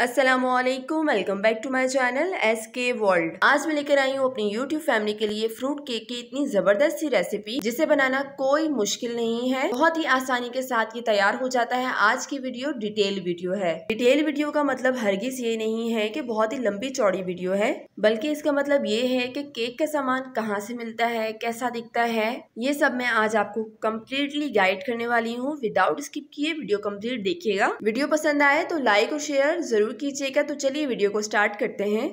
Aslam welcome back to my channel S K World आज मैं लेकर आई हूँ अपनी यूट्यूब फैमिली के लिए फ्रूट केक की इतनी जबरदस्त सी रेसिपी जिसे बनाना कोई मुश्किल नहीं है बहुत ही आसानी के साथ ये तैयार हो जाता है आज की वीडियो डिटेल वीडियो है डिटेल वीडियो का मतलब हरगिज ये नहीं है कि बहुत ही लंबी चौड़ी वीडियो है बल्कि इसका मतलब ये है कि केक का सामान कहाँ से मिलता है कैसा दिखता है ये सब मैं आज आपको कम्प्लीटली गाइड करने वाली हूँ विदाउट स्किप किए वीडियो कम्प्लीट देखिएगा वीडियो पसंद आए तो लाइक और शेयर जरूर ज़रूर कीजिएगा तो चलिए वीडियो को स्टार्ट करते हैं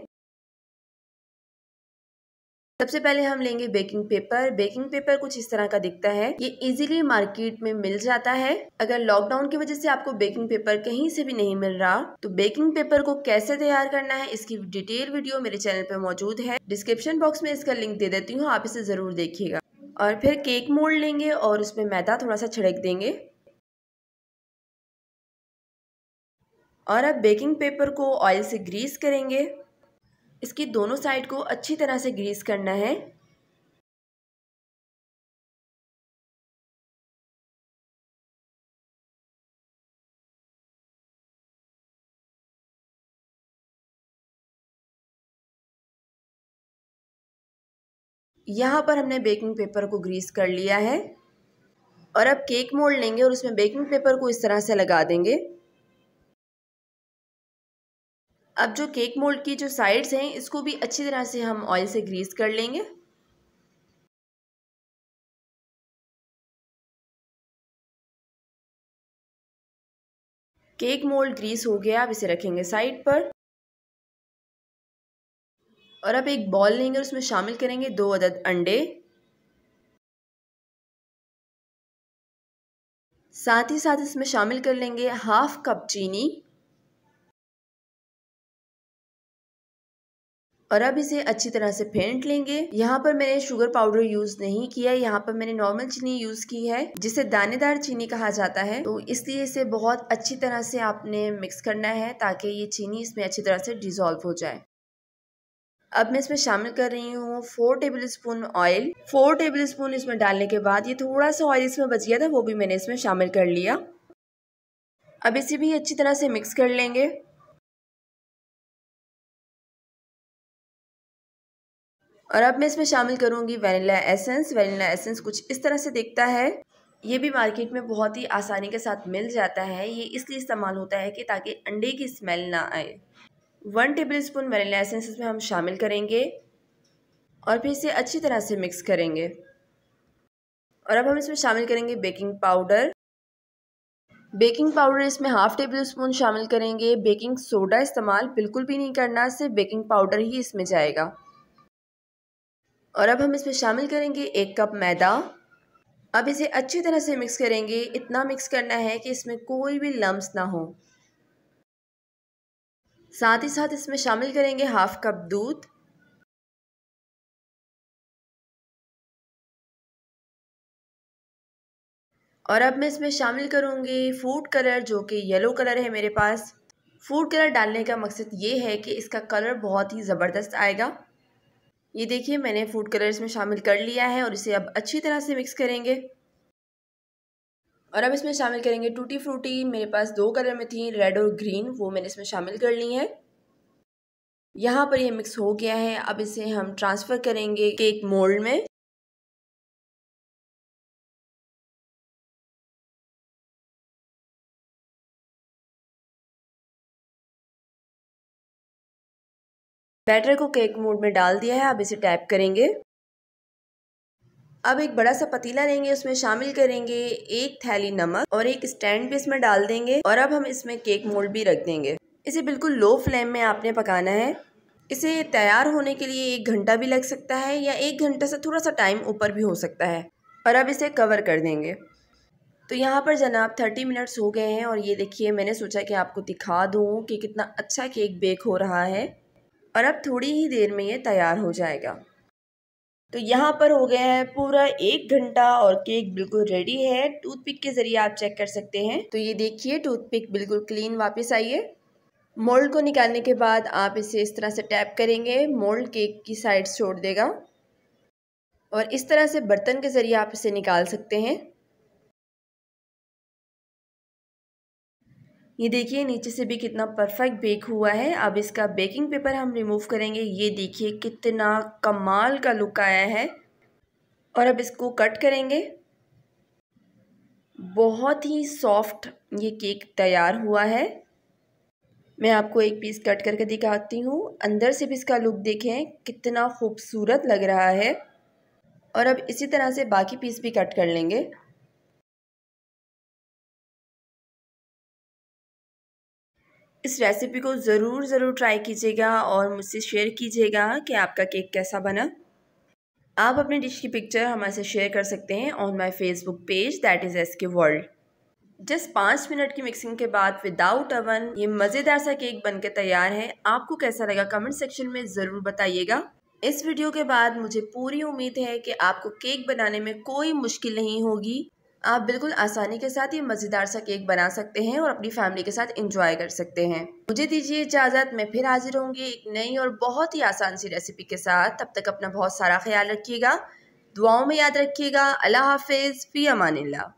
सबसे पहले हम लेंगे बेकिंग पेपर बेकिंग पेपर कुछ इस तरह का दिखता है ये इजीली मार्केट में मिल जाता है अगर लॉकडाउन की वजह से आपको बेकिंग पेपर कहीं से भी नहीं मिल रहा तो बेकिंग पेपर को कैसे तैयार करना है इसकी डिटेल वीडियो मेरे चैनल पर मौजूद है डिस्क्रिप्शन बॉक्स में इसका लिंक दे देती हूँ आप इसे जरूर देखिएगा और फिर केक मोड़ लेंगे और उसमें मैदा थोड़ा सा छिड़क देंगे और अब बेकिंग पेपर को ऑयल से ग्रीस करेंगे इसकी दोनों साइड को अच्छी तरह से ग्रीस करना है यहाँ पर हमने बेकिंग पेपर को ग्रीस कर लिया है और अब केक मोल्ड लेंगे और उसमें बेकिंग पेपर को इस तरह से लगा देंगे अब जो केक मोल्ड की जो साइड्स हैं इसको भी अच्छी तरह से हम ऑयल से ग्रीस कर लेंगे केक मोल्ड ग्रीस हो गया अब इसे रखेंगे साइड पर और अब एक बॉल लेंगे उसमें शामिल करेंगे दो अदद अंडे साथ ही साथ इसमें शामिल कर लेंगे हाफ कप चीनी और अब इसे अच्छी तरह से फेंट लेंगे यहाँ पर मैंने शुगर पाउडर यूज नहीं किया यहाँ पर मैंने नॉर्मल चीनी यूज की है जिसे दानेदार चीनी कहा जाता है तो इसलिए इसे बहुत अच्छी तरह से आपने मिक्स करना है ताकि ये चीनी इसमें अच्छी तरह से डिजोल्व हो जाए अब मैं इसमें शामिल कर रही हूँ four tablespoon oil four tablespoon इसमें डालने के बाद ये थोड़ा सा ऑयल इसमें बच गया था वो भी मैंने इसमें शामिल कर लिया अब इसे भी अच्छी तरह से मिक्स कर लेंगे और अब मैं इसमें शामिल करूँगी वेनिला एसेंस वेनिला एसेंस कुछ इस तरह से दिखता है ये भी मार्केट में बहुत ही आसानी के साथ मिल जाता है ये इसलिए इस्तेमाल होता है कि ताकि अंडे की स्मेल ना आए one tablespoon vanilla essence इसमें हम शामिल करेंगे और फिर इसे अच्छी तरह से मिक्स करेंगे और अब हम इसमें शामिल करेंगे बेकिंग पाउडर बेकिंग पाउडर इसमें हाफ़ टेबल स्पून शामिल करेंगे बेकिंग सोडा इस्तेमाल बिल्कुल भी नहीं करना सिर्फ बेकिंग पाउडर ही इसमें जाएगा और अब हम इसमें शामिल करेंगे एक कप मैदा अब इसे अच्छी तरह से मिक्स करेंगे इतना मिक्स करना है कि इसमें कोई भी लम्स ना हो साथ ही साथ इसमें शामिल करेंगे हाफ कप दूध और अब मैं इसमें शामिल करूंगी फूड कलर जो कि येलो कलर है मेरे पास फूड कलर डालने का मकसद ये है कि इसका कलर बहुत ही ज़बरदस्त आएगा ये देखिए मैंने फूड कलर इसमें शामिल कर लिया है और इसे अब अच्छी तरह से मिक्स करेंगे और अब इसमें शामिल करेंगे टूटी फ्रूटी मेरे पास दो कलर में थी रेड और ग्रीन वो मैंने इसमें शामिल कर ली है यहाँ पर ये मिक्स हो गया है अब इसे हम ट्रांसफ़र करेंगे केक मोल्ड में बैटर को केक मोड में डाल दिया है आप इसे टैप करेंगे अब एक बड़ा सा पतीला लेंगे उसमें शामिल करेंगे एक थैली नमक और एक स्टैंड भी इसमें डाल देंगे और अब हम इसमें केक मोल्ड भी रख देंगे इसे बिल्कुल लो फ्लेम में आपने पकाना है इसे तैयार होने के लिए एक घंटा भी लग सकता है या एक घंटा से थोड़ा सा टाइम ऊपर भी हो सकता है और अब इसे कवर कर देंगे तो यहाँ पर जनाब थर्टी मिनट्स हो गए हैं और ये देखिए मैंने सोचा कि आपको दिखा दूँ कि कितना अच्छा केक बेक हो रहा है और अब थोड़ी ही देर में ये तैयार हो जाएगा तो यहाँ पर हो गया है पूरा एक घंटा और केक बिल्कुल रेडी है टूथपिक के ज़रिए आप चेक कर सकते हैं तो ये देखिए टूथपिक बिल्कुल क्लीन वापस आई है मोल्ड को निकालने के बाद आप इसे इस तरह से टैप करेंगे मोल्ड केक की साइड छोड़ देगा और इस तरह से बर्तन के ज़रिए आप इसे निकाल सकते हैं ये देखिए नीचे से भी कितना परफेक्ट बेक हुआ है अब इसका बेकिंग पेपर हम रिमूव करेंगे ये देखिए कितना कमाल का लुक आया है और अब इसको कट करेंगे बहुत ही सॉफ्ट ये केक तैयार हुआ है मैं आपको एक पीस कट करके दिखाती हूँ अंदर से भी इसका लुक देखें कितना खूबसूरत लग रहा है और अब इसी तरह से बाकी पीस भी कट कर लेंगे इस रेसिपी को ज़रूर ज़रूर ट्राई कीजिएगा और मुझसे शेयर कीजिएगा कि आपका केक कैसा बना आप अपनी डिश की पिक्चर हमारे साथ शेयर कर सकते हैं on my Facebook page that is S K World just पाँच मिनट की मिक्सिंग के बाद विदाउट अवन ये मज़ेदार सा केक के तैयार है आपको कैसा लगा कमेंट सेक्शन में ज़रूर बताइएगा इस वीडियो के बाद मुझे पूरी उम्मीद है कि आपको केक बनाने में कोई मुश्किल नहीं होगी आप बिल्कुल आसानी के साथ ये मज़ेदार सा केक बना सकते हैं और अपनी फैमिली के साथ इंजॉय कर सकते हैं मुझे दीजिए इजाज़त मैं फिर हाजिर होंगी एक नई और बहुत ही आसान सी रेसिपी के साथ तब तक अपना बहुत सारा ख्याल रखिएगा दुआओं में याद रखिएगा अल्लाह हाफिज़ फ़ी अमान